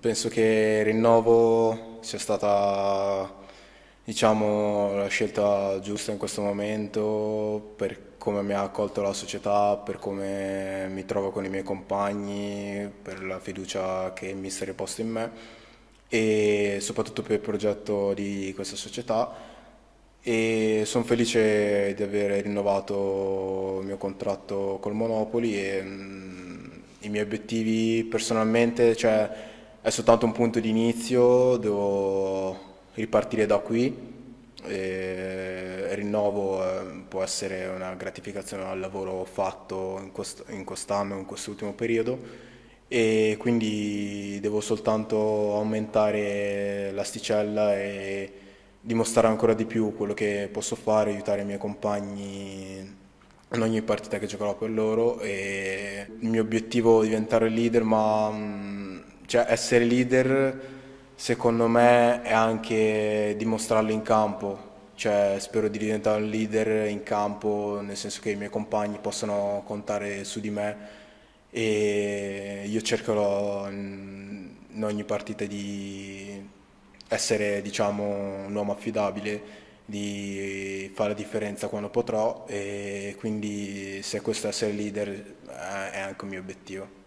penso che il rinnovo sia stata diciamo, la scelta giusta in questo momento per come mi ha accolto la società, per come mi trovo con i miei compagni, per la fiducia che il mister ha posto in me e soprattutto per il progetto di questa società e sono felice di aver rinnovato il mio contratto col Monopoli e mm, i miei obiettivi personalmente, cioè è soltanto un punto di inizio, devo ripartire da qui. E rinnovo eh, può essere una gratificazione al lavoro fatto in, cost- in quest'anno, in quest'ultimo periodo e quindi devo soltanto aumentare l'asticella e dimostrare ancora di più quello che posso fare, aiutare i miei compagni in ogni partita che giocherò per loro e il mio obiettivo è diventare leader ma mm, cioè essere leader secondo me è anche dimostrarlo in campo, cioè, spero di diventare un leader in campo, nel senso che i miei compagni possano contare su di me e io cercherò in ogni partita di essere diciamo, un uomo affidabile, di fare la differenza quando potrò e quindi se questo essere leader eh, è anche un mio obiettivo.